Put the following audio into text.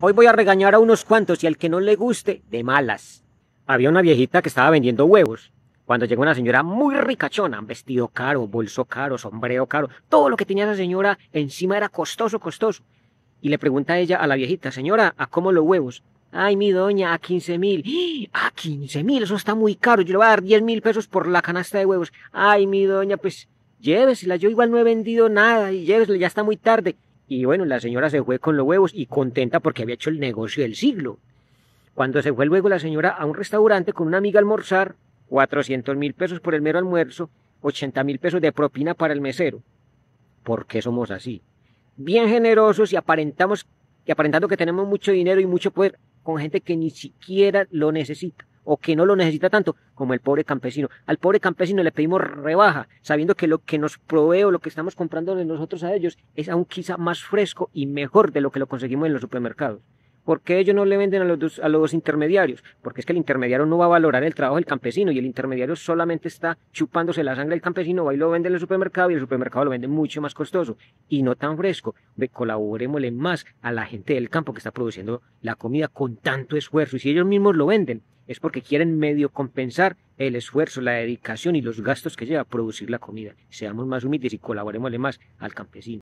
Hoy voy a regañar a unos cuantos y al que no le guste, de malas. Había una viejita que estaba vendiendo huevos. Cuando llegó una señora muy ricachona, vestido caro, bolso caro, sombrero caro, todo lo que tenía esa señora encima era costoso, costoso. Y le pregunta ella a la viejita, señora, ¿a cómo los huevos? Ay, mi doña, a quince mil. A ¡Ah, quince mil, eso está muy caro. Yo le voy a dar diez mil pesos por la canasta de huevos. Ay, mi doña, pues llévesela. Yo igual no he vendido nada y llévesela, ya está muy tarde. Y bueno, la señora se fue con los huevos y contenta porque había hecho el negocio del siglo. Cuando se fue luego la señora a un restaurante con una amiga a almorzar, 400 mil pesos por el mero almuerzo, 80 mil pesos de propina para el mesero. ¿Por qué somos así? Bien generosos y aparentamos y aparentando que tenemos mucho dinero y mucho poder con gente que ni siquiera lo necesita o que no lo necesita tanto como el pobre campesino. Al pobre campesino le pedimos rebaja, sabiendo que lo que nos provee o lo que estamos comprando de nosotros a ellos es aún quizá más fresco y mejor de lo que lo conseguimos en los supermercados. ¿Por qué ellos no le venden a los, a los intermediarios? Porque es que el intermediario no va a valorar el trabajo del campesino y el intermediario solamente está chupándose la sangre del campesino, va y lo vende en el supermercado y el supermercado lo vende mucho más costoso y no tan fresco. Colaborémosle más a la gente del campo que está produciendo la comida con tanto esfuerzo y si ellos mismos lo venden, es porque quieren medio compensar el esfuerzo, la dedicación y los gastos que lleva a producir la comida. Seamos más humildes y colaboremosle más al campesino.